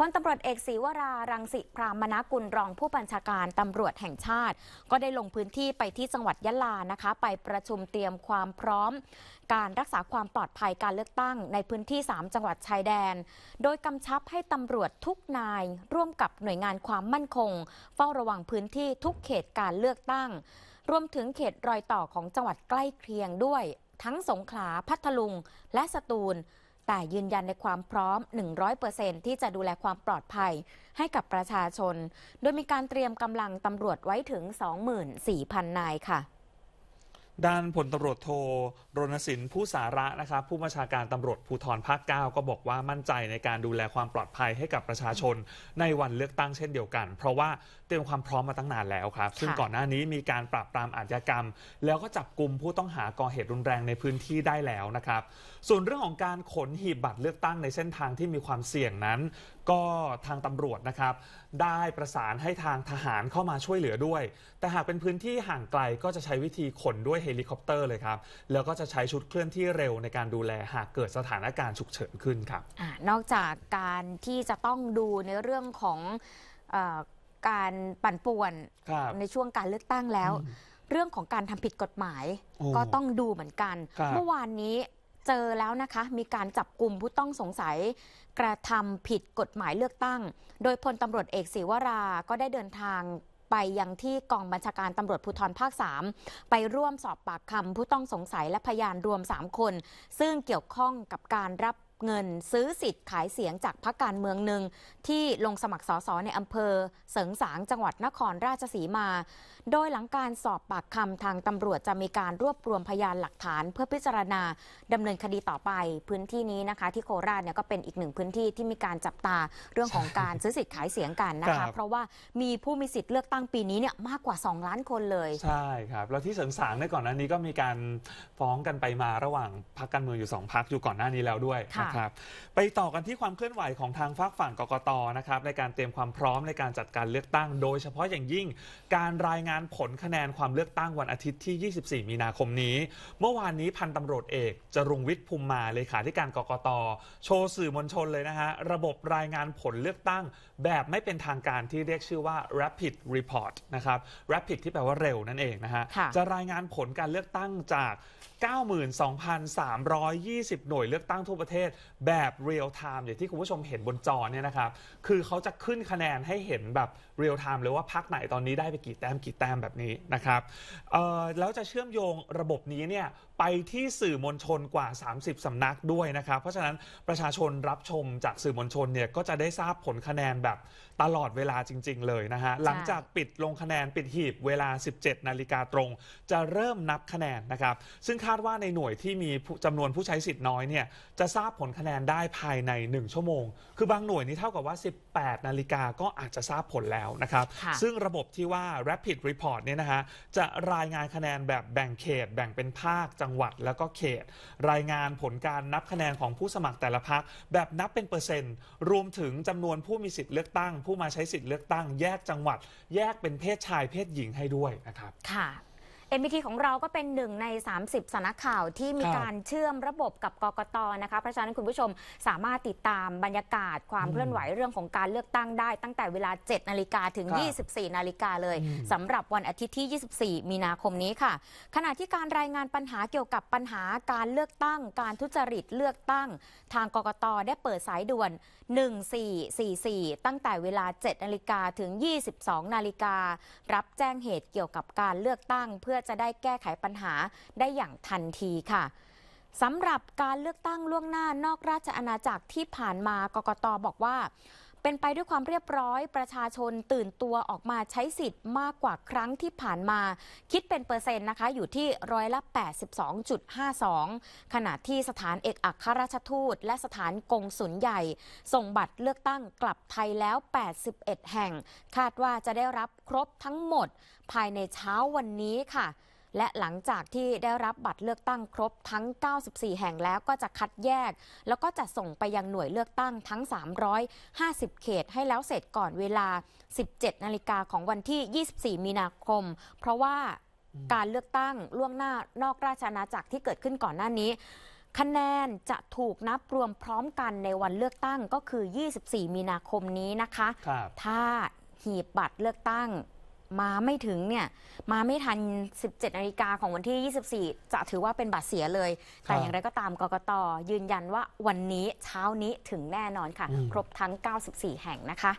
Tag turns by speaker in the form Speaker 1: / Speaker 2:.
Speaker 1: พลตำรวจเอกศรีวรารังสิพรามนากุลรองผู้บัญชาการตำรวจแห่งชาติ ก็ได้ลงพื้นที่ไปที่จังหวัดยะลานะคะไปประชุมเตรียมความพร้อม การรักษาความปลอดภัยการเลือกตั้งในพื้นที่ 3 จังหวัดชายแดน โดยกำชับให้ตำรวจทุกนาย ร่วมกับหน่วยงานความมั่นคงเฝ้าระวังพื้นที่ทุกเขตการเลือกตั้ง รวมถึงเขตรอยต่อของจังหวัดใกล้เคียงด้วย ทั้งสงขลาพัทลุง และสตูลแต่ยืนยันในความพร้อม 100%ที่จะดูแลความปลอดภัยให้กับประชาชน โดยมีการเตรียมกำลังตำรวจไว้ถึง 24,000 นายค่ะ
Speaker 2: ด้านพลตำรวจโทรณสินผู้สาระนะครับ ผู้บัญชาการตำรวจภูธรภาคเก้าก็บอกว่ามั่นใจในการดูแลความปลอดภัยให้กับประชาชน ในวันเลือกตั้งเช่นเดียวกัน เพราะว่าเตรียมความพร้อมมาตั้งนานแล้วครับ ซึ่งก่อนหน้านี้มีการปราบปรามอาชญากรรม แล้วก็จับกลุ่มผู้ต้องหาก่อเหตุรุนแรงในพื้นที่ได้แล้วนะครับ ส่วนเรื่องของการขนหีบบัตรเลือกตั้งในเส้นทางที่มีความเสี่ยงนั้น ก็ทางตำรวจนะครับได้ประสานให้ทางทหารเข้ามาช่วยเหลือด้วย แต่หากเป็นพื้นที่ห่างไกลก็จะใช้วิธีขนด้วยเฮลิคอปเตอร์เลยครับแล้วก็จะใช้ชุดเคลื่อนที่เร็วในการดูแลหากเกิดสถานการณ์ฉุกเฉินขึ้นครับ
Speaker 1: อนอกจากการที่จะต้องดูในเรื่องของอการปั่นป่วนในช่วงการเลือกตั้งแล้ว เรื่องของการทำผิดกฎหมายก็ต้องดูเหมือนกัน เมื่อวานนี้เจอแล้วนะคะมีการจับกลุ่มผู้ต้องสงสัย กระทำผิดกฎหมายเลือกตั้ง โดยพลตำรวจเอกศิวรา ก็ได้เดินทางไปยังที่กองบัญชาการตำรวจภูธรภาค 3 ไปร่วมสอบปากคำผู้ต้องสงสัยและพยานรวม 3 คน ซึ่งเกี่ยวข้องกับการรับเงินซื้อสิทธิ์ขายเสียงจากพรรคการเมืองหนึ่งที่ลงสมัครสสในอำเภอ เสริงสางจังหวัดนครราชสีมา โดยหลังการสอบปากคำทางตำรวจจะมีการรวบรวมพยานหลักฐานเพื่อพิจารณาดำเนินคดีต่อไปพื้นที่นี้นะคะ ที่โคราชเนี่ยก็เป็นอีกหนึ่งพื้นที่ที่มีการจับตาเรื่องของการซื้อสิทธิ์ขายเสียงกันนะคะเพราะว่ามีผู้มีสิทธิ์เลือกตั้งปีนี้เนี่ยมากกว่า 2 ล้านคนเลย ใช
Speaker 2: ่ครับแล้วที่เสริงสางในก่อนหน้านี้ก็มีการฟ้องกันไปมาระหว่างพรรคการเมืองอยู่2พรรคอยู่ก่อนหน้านี้แล้วด้วยะครับไปต่อกันที่ความเคลื่อนไหวของทางฝากฝั่งกกตนะครับในการเตรียมความพร้อมในการจัดการเลือกตั้ง โดยเฉพาะอย่างยิ่ง การรายงานผลคะแนนความเลือกตั้งวันอาทิตย์ที่ 24 มีนาคมนี้ เมื่อวานนี้พันตำรวจเอกจรุงวิทย์ภูมิมาเลขาธิการกกตโชว์สื่อมวลชนเลยนะฮะระบบรายงานผลเลือกตั้งแบบไม่เป็นทางการที่เรียกชื่อว่า rapid report นะครับ rapid ที่แปลว่าเร็วนั่นเองนะฮะจะรายงานผลการเลือกตั้งจาก 92,320 หน่วยเลือกตั้งทั่วประเทศแบบเรียลไทม์อย่างที่คุณผู้ชมเห็นบนจอเนี่ยนะครับ คือเขาจะขึ้นคะแนนให้เห็นแบบเรียลไทม์เลยว่าพักไหนตอนนี้ได้ไปกี่แต้มกี่แต้มแบบนี้นะครับแล้วจะเชื่อมโยงระบบนี้เนี่ยไปที่สื่อมวลชนกว่า 30 สำนักด้วยนะครับเพราะฉะนั้นประชาชนรับชมจากสื่อมวลชนเนี่ยก็จะได้ทราบผลคะแนนแบบตลอดเวลาจริง ๆ เลยนะฮะหลังจากปิดลงคะแนนปิดหีบเวลา 17นาฬิกาตรง จะเริ่มนับคะแนนนะครับ ซึ่งคาดว่าในหน่วยที่มีจำนวนผู้ใช้สิทธิ์น้อยเนี่ยจะทราบผลคะแนนได้ภายใน1 ชั่วโมง คือบางหน่วยนี่เท่ากับว่า 18นาฬิกาก็อาจจะทราบผลแล้วแล้วนะครับซึ่งระบบที่ว่า rapid report เนี่ยนะฮะจะรายงานคะแนนแบบแบ่งเขตแบ่งเป็นภาค จังหวัดแล้วก็เขต รายงานผลการนับคะแนนของผู้สมัครแต่ละพักแบบนับเป็นเปอร์เซ็นต์ รวมถึงจำนวนผู้มีสิทธิ์เลือกตั้ง ผู้มาใช้สิทธิ์เลือกตั้งแยกจังหวัด แยกเป็นเพศชายเพศหญิงให้ด้วยนะครับ
Speaker 1: ค่ะ m ท t ของเราก็เป็นหนึ่งใน 30สานักข่าวที่มีการเชื่อมระบบกับกกตนะคะเพราะฉะนั้นคุณผู้ชมสามารถติดตามบรรยากาศความเคลื่อนไหวเรื่องของการเลือกตั้งได้ตั้งแต่เวลา 7นาฬิกาถึง 24นาฬิกาเลยสำหรับวันอาทิตย์ที่ 24 มีนาคมนี้ค่ะ ขณะที่การรายงานปัญหาเกี่ยวกับปัญหาการเลือกตั้งการทุจริตเลือกตั้ง ทางกกตได้เปิดสายด่วน1444 ตั้งแต่เวลา7นาฬิกาถึง 22นาฬิการับแจ้งเหตุเกี่ยวกับการเลือกตั้งเพื่ออจะได้แก้ไขปัญหาได้อย่างทันทีค่ะสำหรับการเลือกตั้งล่วงหน้านอกราชอาณาจักรที่ผ่านมากกตอบอกว่าเป็นไปด้วยความเรียบร้อยประชาชนตื่นตัวออกมาใช้สิทธิ์มากกว่าครั้งที่ผ่านมา คิดเป็นเปอร์เซ็นต์นะคะอยู่ที่ร้อยละ 82.52 ขณะที่สถานเอกอัครราชทูตและสถานกงสุลใหญ่ ส่งบัตรเลือกตั้งกลับไทยแล้ว 81 แห่ง คาดว่าจะได้รับครบทั้งหมดภายในเช้าวันนี้ค่ะและหลังจากที่ได้รับบัตรเลือกตั้งครบทั้ง 94 แห่งแล้วก็จะคัดแยก แล้วก็จะส่งไปยังหน่วยเลือกตั้งทั้ง 350 เขตให้แล้วเสร็จก่อนเวลา 17 นาฬิกาของวันที่ 24 มีนาคม เพราะว่าการเลือกตั้งล่วงหน้านอกราชอาณาจักรที่เกิดขึ้นก่อนหน้านี้ คะแนนจะถูกนับรวมพร้อมกันในวันเลือกตั้งก็คือ 24 มีนาคมนี้นะคะคถ้าหีบบัตรเลือกตั้งมาไม่ถึงเนี่ย มาไม่ทัน 17 นาฬิกาของวันที่ 24 จะถือว่าเป็นบัตรเสียเลย แต่อย่างไรก็ตามกกตยืนยันว่าวันนี้เช้านี้ถึงแน่นอนค่ะ ครบทั้ง 94 แห่งนะคะ